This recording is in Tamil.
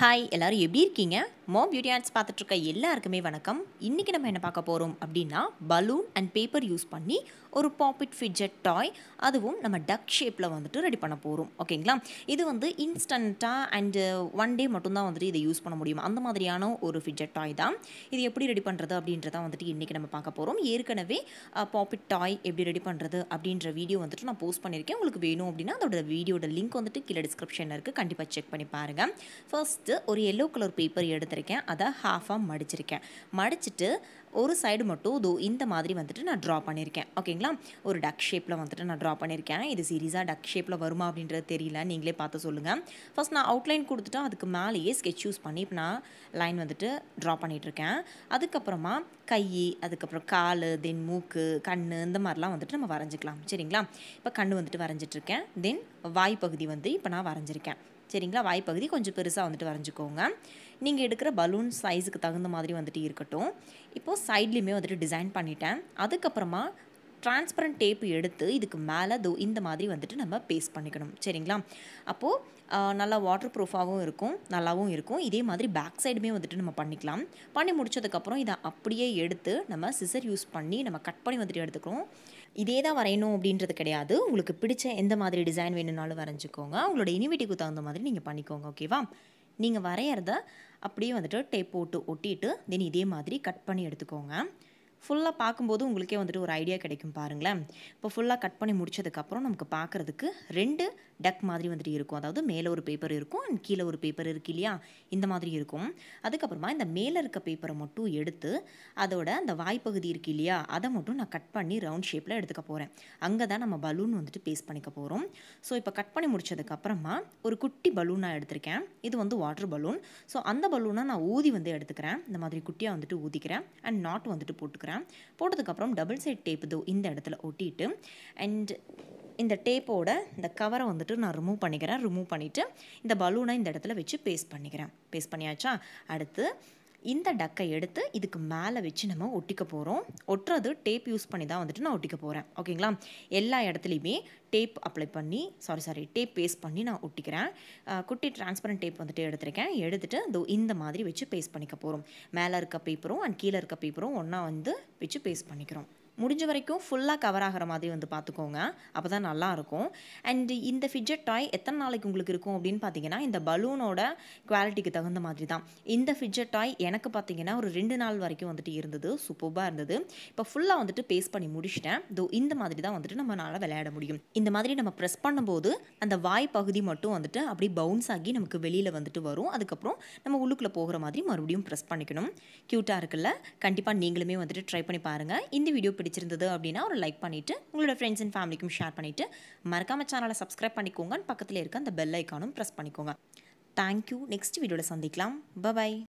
ஹாய் எல்லாரும் எப்படி இருக்கீங்க மோ பியூட்டி ஆர்ட்ஸ் பார்த்துட்ருக்க எல்லாருக்குமே வணக்கம் இன்றைக்கி நம்ம என்ன பார்க்க போகிறோம் அப்படின்னா பலூன் அண்ட் பேப்பர் யூஸ் பண்ணி ஒரு பாப்பிட் ஃபிட்ஜெட் டாய் அதுவும் நம்ம டக் ஷேப்பில் வந்துட்டு ரெடி பண்ண போகிறோம் ஓகேங்களா இது வந்து இன்ஸ்டண்ட்டாக அண்டு ஒன் டே மட்டும்தான் வந்துட்டு இதை யூஸ் பண்ண முடியும் அந்த மாதிரியான ஒரு ஃபிட்ஜெட் டாய் தான் இது எப்படி ரெடி பண்ணுறது அப்படின்றத வந்துட்டு இன்றைக்கி நம்ம பார்க்க போகிறோம் ஏற்கனவே பாப்பிட் டாய் எப்படி ரெடி பண்ணுறது அப்படின்ற வீடியோ வந்துட்டு நான் போஸ்ட் பண்ணியிருக்கேன் உங்களுக்கு வேணும் அப்படின்னா அதோட வீடியோட லிங்க் வந்துட்டு கீழே டிஸ்கிரிப்ஷனில் இருக்குது கண்டிப்பாக செக் பண்ணி பாருங்கள் ஃபர்ஸ்ட்டு ஒரு எல்லோ கலர் பேப்பர் எடுத்து எடுத்திருக்கேன் அதை ஹாஃபாக மடிச்சிருக்கேன் மடிச்சுட்டு ஒரு சைடு மட்டும் இதோ இந்த மாதிரி வந்துட்டு நான் ட்ரா பண்ணியிருக்கேன் ஓகேங்களா ஒரு டக் ஷேப்பில் வந்துட்டு நான் ட்ரா பண்ணியிருக்கேன் இது சீரியஸாக டக் ஷேப்பில் வருமா அப்படின்றது தெரியல நீங்களே பார்த்து சொல்லுங்கள் ஃபஸ்ட் நான் அவுட்லைன் கொடுத்துட்டோம் அதுக்கு மேலேயே ஸ்கெச் யூஸ் பண்ணி இப்போ நான் லைன் வந்துட்டு ட்ரா பண்ணிகிட்ருக்கேன் அதுக்கப்புறமா கை அதுக்கப்புறம் கால் தென் மூக்கு கண் இந்த மாதிரிலாம் வந்துட்டு நம்ம வரைஞ்சிக்கலாம் சரிங்களா இப்போ கண் வந்துட்டு வரைஞ்சிட்ருக்கேன் தென் வாய்ப்பகுதி வந்து இப்போ நான் வரைஞ்சிருக்கேன் சரிங்களா வாய்ப்பகுதி கொஞ்சம் பெருசாக வந்துட்டு வரைஞ்சிக்கோங்க நீங்கள் எடுக்கிற பலூன் சைஸுக்கு தகுந்த மாதிரி வந்துட்டு இருக்கட்டும் இப்போது சைட்லேயுமே வந்துட்டு டிசைன் பண்ணிட்டேன் அதுக்கப்புறமா டிரான்ஸ்பரண்ட் டேப் எடுத்து இதுக்கு மேலே தோ இந்த மாதிரி வந்துட்டு நம்ம பேஸ்ட் பண்ணிக்கணும் சரிங்களா அப்போது நல்லா வாட்டர் ப்ரூஃபாகவும் இருக்கும் நல்லாவும் இருக்கும் இதே மாதிரி பேக் சைடுமே வந்துட்டு நம்ம பண்ணிக்கலாம் பண்ணி முடிச்சதுக்கப்புறம் இதை அப்படியே எடுத்து நம்ம சிசர் யூஸ் பண்ணி நம்ம கட் பண்ணி வந்துட்டு எடுத்துக்கிறோம் இதே தான் வரையணும் அப்படின்றது கிடையாது உங்களுக்கு பிடிச்ச எந்த மாதிரி டிசைன் வேணும்னாலும் வரைஞ்சிக்கோங்க உங்களோட இனிவிட்டிக்கு தகுந்த மாதிரி நீங்கள் பண்ணிக்கோங்க ஓகேவா நீங்கள் வரையிறத அப்படியே வந்துட்டு டேப் போட்டு ஒட்டிட்டு தென் இதே மாதிரி கட் பண்ணி எடுத்துக்கோங்க ஃபுல்லாக பார்க்கும்போது உங்களுக்கே வந்துட்டு ஒரு ஐடியா கிடைக்கும் பாருங்களேன் இப்போ ஃபுல்லாக கட் பண்ணி முடிச்சதுக்கப்புறம் நமக்கு பார்க்குறதுக்கு ரெண்டு டக் மாதிரி வந்துட்டு இருக்கும் அதாவது மேலே ஒரு பேப்பர் இருக்கும் அண்ட் கீழே ஒரு பேப்பர் இருக்கு இல்லையா இந்த மாதிரி இருக்கும் அதுக்கப்புறமா இந்த மேலே இருக்க பேப்பரை மட்டும் எடுத்து அதோட அந்த வாய்ப்பகுதி இருக்கு இல்லையா அதை மட்டும் நான் கட் பண்ணி ரவுண்ட் ஷேப்பில் எடுத்துக்க போகிறேன் அங்கே தான் நம்ம பலூன் வந்துட்டு பேஸ்ட் பண்ணிக்க போகிறோம் ஸோ இப்போ கட் பண்ணி முடிச்சதுக்கப்புறமா ஒரு குட்டி பலூன் நான் எடுத்திருக்கேன் இது வந்து வாட்டர் பலூன் ஸோ அந்த பலூனை நான் ஊதி வந்து எடுத்துக்கிறேன் இந்த மாதிரி குட்டியாக வந்துட்டு ஊதிக்கிறேன் அண்ட் நாட் வந்துட்டு போட்டுக்கிறேன் போட்டதுக்கப்புறம் டபுள் சைட் டேப் இதோ இந்த இடத்துல ஒட்டிட்டு அண்ட் இந்த டேப்போட இந்த கவரை வந்துட்டு நான் ரிமூவ் பண்ணிக்கிறேன் ரிமூவ் பண்ணிவிட்டு இந்த பலூனை இந்த இடத்துல வச்சு பேஸ்ட் பண்ணிக்கிறேன் பேஸ்ட் பண்ணியாச்சா அடுத்து இந்த டக்கை எடுத்து இதுக்கு மேலே வச்சு நம்ம ஒட்டிக்க போகிறோம் ஒட்டுறது டேப் யூஸ் பண்ணி தான் வந்துட்டு நான் ஒட்டிக்க போகிறேன் ஓகேங்களா எல்லா இடத்துலையுமே டேப் அப்ளை பண்ணி சாரி சாரி டேப் பேஸ்ட் பண்ணி நான் ஒட்டிக்கிறேன் குட்டி டிரான்ஸ்பரண்ட் டேப் வந்துட்டு எடுத்திருக்கேன் எடுத்துகிட்டு இதோ இந்த மாதிரி வச்சு பேஸ்ட் பண்ணிக்க போகிறோம் மேலே இருக்க பேப்பரும் அண்ட் கீழே இருக்க பேப்பரும் ஒன்றா வந்து வச்சு பேஸ்ட் பண்ணிக்கிறோம் முடிஞ்ச வரைக்கும் ஃபுல்லாக கவர் ஆகிற மாதிரி வந்து பார்த்துக்கோங்க அப்போ தான் நல்லாயிருக்கும் அண்ட் இந்த ஃபிட்ஜெட் டாய் எத்தனை நாளைக்கு உங்களுக்கு இருக்கும் அப்படின்னு பார்த்தீங்கன்னா இந்த பலூனோட குவாலிட்டிக்கு தகுந்த மாதிரி தான் இந்த ஃபிட்ஜெட் டாய் எனக்கு பார்த்தீங்கன்னா ஒரு ரெண்டு நாள் வரைக்கும் வந்துட்டு இருந்தது சூப்பர்பாக இருந்தது இப்போ ஃபுல்லாக வந்துட்டு பேஸ் பண்ணி முடிச்சிட்டேன் தோ இந்த மாதிரி தான் வந்துட்டு நம்மளால் விளையாட முடியும் இந்த மாதிரி நம்ம ப்ரெஸ் பண்ணும்போது அந்த வாய் பகுதி மட்டும் வந்துட்டு அப்படி பவுன்ஸ் ஆகி நமக்கு வெளியில் வந்துட்டு வரும் அதுக்கப்புறம் நம்ம உள்ளுக்குள்ளே போகிற மாதிரி மறுபடியும் ப்ரெஸ் பண்ணிக்கணும் க்யூட்டாக இருக்குல்ல கண்டிப்பாக நீங்களுமே வந்துட்டு ட்ரை பண்ணி பாருங்கள் இந்த வீடியோ பிடிச்சிருந்தது அப்படின்னா ஒரு லைக் பண்ணிவிட்டு உங்களோட ஃப்ரெண்ட்ஸ் அண்ட் ஃபேமிலிக்கும் ஷேர் பண்ணிவிட்டு மறக்காமல் சேனலை சப்ஸ்கிரைப் பண்ணிக்கோங்க பக்கத்தில் இருக்க அந்த பெல் ஐக்கானும் ப்ரெஸ் பண்ணிக்கோங்க தேங்க்யூ நெக்ஸ்ட் வீடியோவில் சந்திக்கலாம் பபாய்